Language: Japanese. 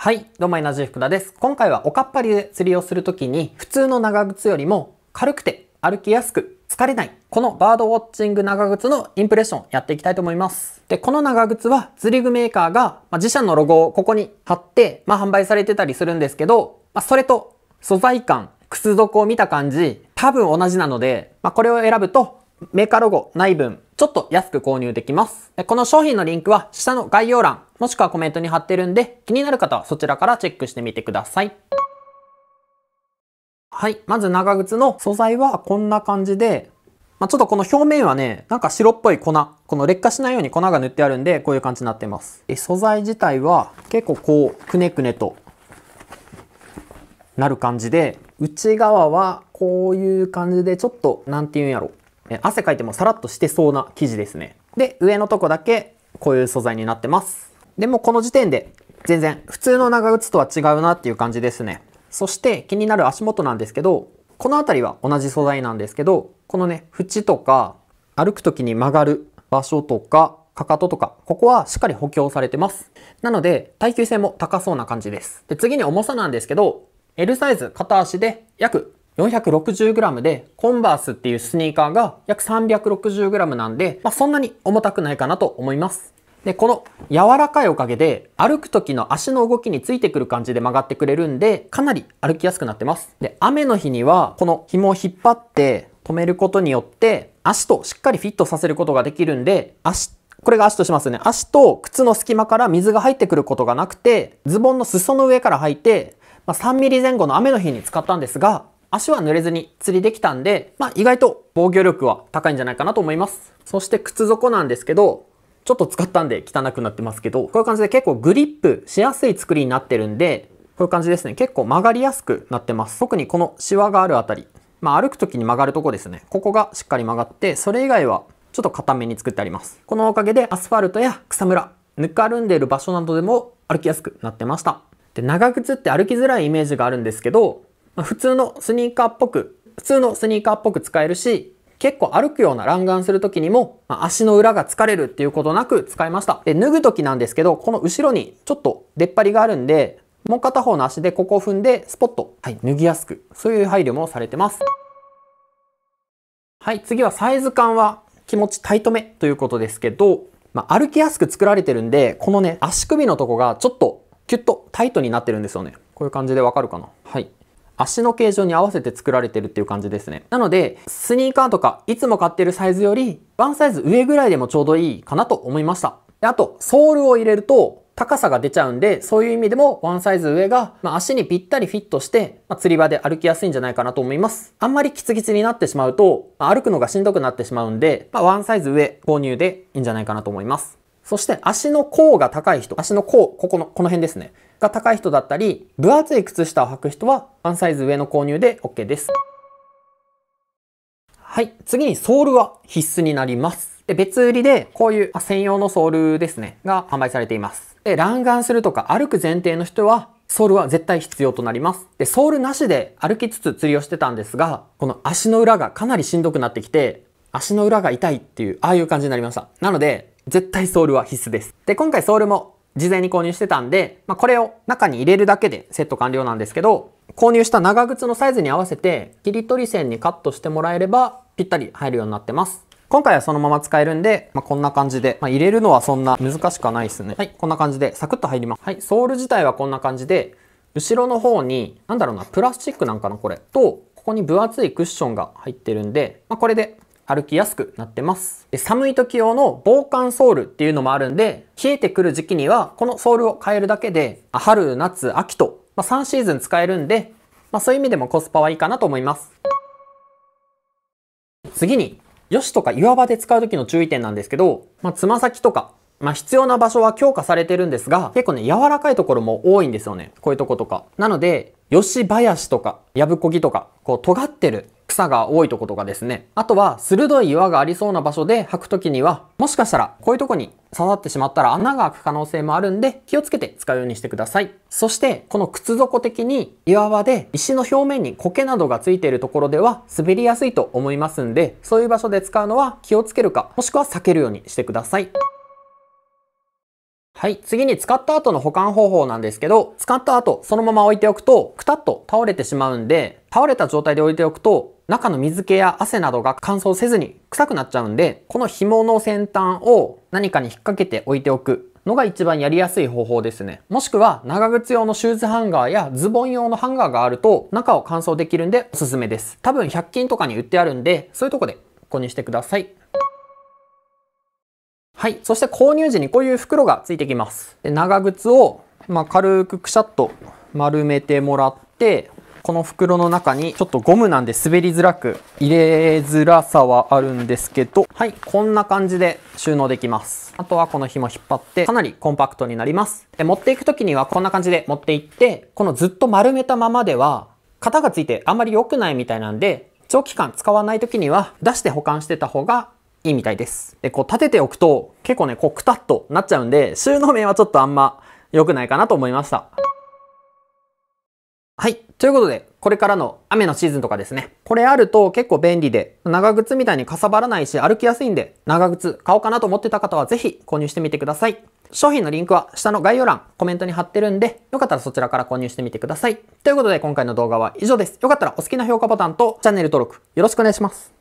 はい、どうも、エナジー福田です。今回はおかっぱりで釣りをするときに、普通の長靴よりも軽くて歩きやすく疲れない、このバードウォッチング長靴のインプレッションやっていきたいと思います。で、この長靴は釣り具メーカーが、まあ、自社のロゴをここに貼って、まあ、販売されてたりするんですけど、まあ、それと素材感、靴底を見た感じ、多分同じなので、まあ、これを選ぶとメーカーロゴない分、ちょっと安く購入できます。この商品のリンクは下の概要欄もしくはコメントに貼ってるんで、気になる方はそちらからチェックしてみてください。はい。まず長靴の素材はこんな感じで、まあ、ちょっとこの表面はね、なんか白っぽい粉、この劣化しないように粉が塗ってあるんで、こういう感じになってます。素材自体は結構こう、くねくねとなる感じで、内側はこういう感じで、ちょっと、なんて言うんやろ。汗かいてもさらっとしてそうな生地ですね。で、上のとこだけこういう素材になってます。でもこの時点で全然普通の長靴とは違うなっていう感じですね。そして気になる足元なんですけど、この辺りは同じ素材なんですけど、このね、縁とか歩く時に曲がる場所とか、かかととか、ここはしっかり補強されてます。なので、耐久性も高そうな感じです。で、次に重さなんですけど、L サイズ片足で約 460g で、コンバースっていうスニーカーが約 360g なんで、まあ、そんなに重たくないかなと思います。で、この柔らかいおかげで歩く時の足の動きについてくる感じで曲がってくれるんで、かなり歩きやすくなってます。で、雨の日にはこの紐を引っ張って止めることによって足としっかりフィットさせることができるんで、足、これが足としますね。足と靴の隙間から水が入ってくることがなくて、ズボンの裾の上から履いて、まあ、3ミリ前後の雨の日に使ったんですが、足は濡れずに釣りできたんで、まあ、意外と防御力は高いんじゃないかなと思います。そして靴底なんですけど、ちょっと使ったんで汚くなってますけど、こういう感じで結構グリップしやすい作りになってるんで、こういう感じですね。結構曲がりやすくなってます。特にこのシワがあるあたり。まあ歩く時に曲がるとこですね。ここがしっかり曲がって、それ以外はちょっと固めに作ってあります。このおかげでアスファルトや草むら、ぬかるんでいる場所などでも歩きやすくなってました。で、長靴って歩きづらいイメージがあるんですけど、まあ、普通のスニーカーっぽく、普通のスニーカーっぽく使えるし、結構歩くような乱ンする時にも、まあ、足の裏が疲れるっていうことなく使いました。で、脱ぐ時なんですけど、この後ろにちょっと出っ張りがあるんで、もう片方の足でここを踏んで、スポッと、はい、脱ぎやすく、そういう配慮もされてます。はい、次はサイズ感は気持ちタイトめということですけど、まあ、歩きやすく作られてるんで、このね、足首のとこがちょっとキュッとタイトになってるんですよね。こういう感じでわかるかな。はい。足の形状に合わせて作られてるっていう感じですね。なので、スニーカーとかいつも買ってるサイズより、ワンサイズ上ぐらいでもちょうどいいかなと思いました。であと、ソールを入れると、高さが出ちゃうんで、そういう意味でもワンサイズ上が、まあ、足にぴったりフィットして、まあ、釣り場で歩きやすいんじゃないかなと思います。あんまりキツキツになってしまうと、まあ、歩くのがしんどくなってしまうんで、まあ、ワンサイズ上購入でいいんじゃないかなと思います。そして足の甲が高い人、足の甲、ここの、この辺ですね。が高い人だったり、分厚い靴下を履く人はワンサイズ上の購入で OK です。はい。次にソールは必須になります。で、別売りで、こういう専用のソールですね、が販売されています。で、弾眼するとか歩く前提の人は、ソールは絶対必要となります。で、ソールなしで歩きつつ釣りをしてたんですが、この足の裏がかなりしんどくなってきて、足の裏が痛いっていう、ああいう感じになりました。なので、絶対ソールは必須です。で、今回ソールも事前に購入してたんで、まあ、これを中に入れるだけでセット完了なんですけど、購入した長靴のサイズに合わせて、切り取り線にカットしてもらえれば、ぴったり入るようになってます。今回はそのまま使えるんで、まあ、こんな感じで、まあ、入れるのはそんな難しくはないですね。はい、こんな感じでサクッと入ります。はい、ソール自体はこんな感じで、後ろの方に、なんだろうな、プラスチックなんかな、これ。と、ここに分厚いクッションが入ってるんで、まあ、これで歩きやすくなってます。で寒い時用の防寒ソールっていうのもあるんで、冷えてくる時期にはこのソールを変えるだけで、春、夏、秋と、まあ、3シーズン使えるんで、まあ、そういう意味でもコスパはいいかなと思います。次に、ヨしとか岩場で使う時の注意点なんですけど、まあ、つま先とか、まあ、必要な場所は強化されてるんですが、結構ね、柔らかいところも多いんですよね。こういうとことか。なので、ヨシ林とか、ヤブこぎとか、こう、尖ってる草が多いとことかですね。あとは、鋭い岩がありそうな場所で履くときには、もしかしたら、こういうとこに刺さってしまったら穴が開く可能性もあるんで、気をつけて使うようにしてください。そして、この靴底的に岩場で石の表面に苔などがついているところでは滑りやすいと思いますんで、そういう場所で使うのは気をつけるか、もしくは避けるようにしてください。はい。次に使った後の保管方法なんですけど、使った後、そのまま置いておくと、くたっと倒れてしまうんで、倒れた状態で置いておくと、中の水気や汗などが乾燥せずに臭くなっちゃうんで、この紐の先端を何かに引っ掛けて置いておくのが一番やりやすい方法ですね。もしくは長靴用のシューズハンガーやズボン用のハンガーがあると中を乾燥できるんでおすすめです。多分100均とかに売ってあるんで、そういうとこで購入してください。はい。そして購入時にこういう袋がついてきます。で長靴をまあ、軽くくしゃっと丸めてもらって、この袋の中にちょっとゴムなんで滑りづらく入れづらさはあるんですけどはいこんな感じで収納できますあとはこの紐引っ張ってかなりコンパクトになりますで持っていく時にはこんな感じで持っていってこのずっと丸めたままでは型がついてあんまり良くないみたいなんで長期間使わない時には出して保管してた方がいいみたいです。で、こう立てておくと結構ね、こうくたっとなっちゃうんで収納面はちょっとあんま良くないかなと思いました。はい。ということで、これからの雨のシーズンとかですね。これあると結構便利で、長靴みたいにかさばらないし歩きやすいんで、長靴買おうかなと思ってた方はぜひ購入してみてください。商品のリンクは下の概要欄、コメントに貼ってるんで、よかったらそちらから購入してみてください。ということで今回の動画は以上です。よかったらお好きな評価ボタンとチャンネル登録よろしくお願いします。